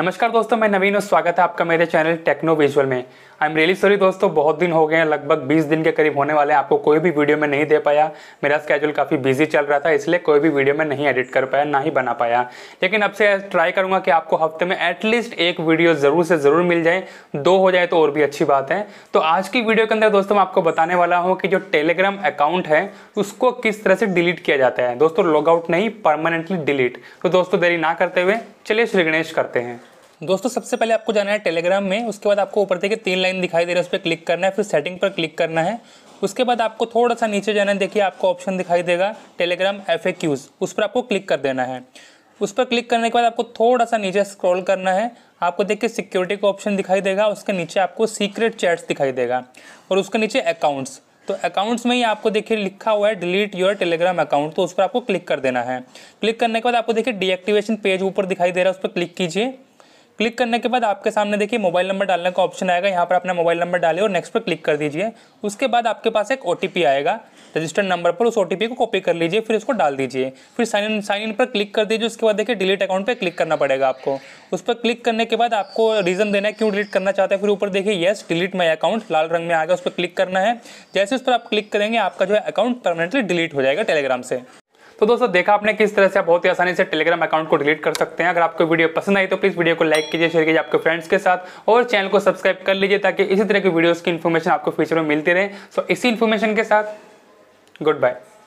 नमस्कार दोस्तों मैं नवीन और स्वागत है आपका मेरे चैनल टेक्नो विजुअल में आई एम रियली सॉरी दोस्तों बहुत दिन हो गए हैं लगभग 20 दिन के करीब होने वाले आपको कोई भी वीडियो में नहीं दे पाया मेरा स्केड्यूल काफ़ी बिजी चल रहा था इसलिए कोई भी वीडियो में नहीं एडिट कर पाया ना ही बना पाया लेकिन अब से ट्राई करूंगा कि आपको हफ्ते में एटलीस्ट एक वीडियो ज़रूर से ज़रूर मिल जाए दो हो जाए तो और भी अच्छी बात है तो आज की वीडियो के अंदर दोस्तों मैं आपको बताने वाला हूँ कि जो टेलीग्राम अकाउंट है उसको किस तरह से डिलीट किया जाता है दोस्तों लॉगआउट नहीं परमानेंटली डिलीट तो दोस्तों देरी ना करते हुए चलिए श्री गणेश करते हैं दोस्तों सबसे पहले आपको जाना है टेलीग्राम में उसके बाद आपको ऊपर देखिए तीन लाइन दिखाई दे रहा है उस पर क्लिक करना है फिर सेटिंग पर क्लिक करना है उसके बाद आपको थोड़ा सा नीचे जाना है देखिए आपको ऑप्शन दिखाई देगा टेलीग्राम एफ उस पर आपको क्लिक कर देना है उस पर क्लिक करने के बाद आपको थोड़ा सा नीचे स्क्रॉल करना है आपको देखिए सिक्योरिटी का ऑप्शन दिखाई देगा उसके नीचे आपको सीक्रेट चैट्स दिखाई देगा और उसके नीचे अकाउंट्स तो अकाउंट्स में ही आपको देखिए लिखा हुआ है डिलीट योर टेलीग्राम अकाउंट तो उस पर आपको क्लिक कर देना है क्लिक करने के बाद आपको देखिए डीएक्टिवेशन पेज ऊपर दिखाई दे रहा है उस पर क्लिक कीजिए क्लिक करने के बाद आपके सामने देखिए मोबाइल नंबर डालने का ऑप्शन आएगा यहाँ पर अपना मोबाइल नंबर डालिए और नेक्स्ट पर क्लिक कर दीजिए उसके बाद आपके पास एक ओ आएगा रजिस्टर्ड नंबर पर उस ओ को कॉपी कर लीजिए फिर उसको डाल दीजिए फिर साइन इन साइन इन पर क्लिक कर दीजिए उसके बाद देखिए डिलीट अकाउंट पर क्लिक करना पड़ेगा आपको उस पर क्लिक करने के बाद आपको रीज़न देना है क्यों डिलीट करना चाहते हैं फिर ऊपर देखिए येस डिलीट माई अकाउंट लाल रंग में आएगा उस पर क्लिक करना है जैसे उस पर आप क्लिक करेंगे आपका जो है अकाउंट परमानेंटली डिलीट हो जाएगा टेलीग्राम से तो दोस्तों देखा आपने किस तरह से आप बहुत ही आसानी से टेलीग्राम अकाउंट को डिलीट कर सकते हैं अगर आपको वीडियो पसंद आई तो प्लीज़ वीडियो को लाइक कीजिए शेयर कीजिए आपके फ्रेंड्स के साथ और चैनल को सब्सक्राइब कर लीजिए ताकि इसी तरह की वीडियोज़ की इन्फॉर्मेशन आपको फ्यूचर में मिलती रहे सो इसी इन्फॉर्मेशन के साथ गुड बाय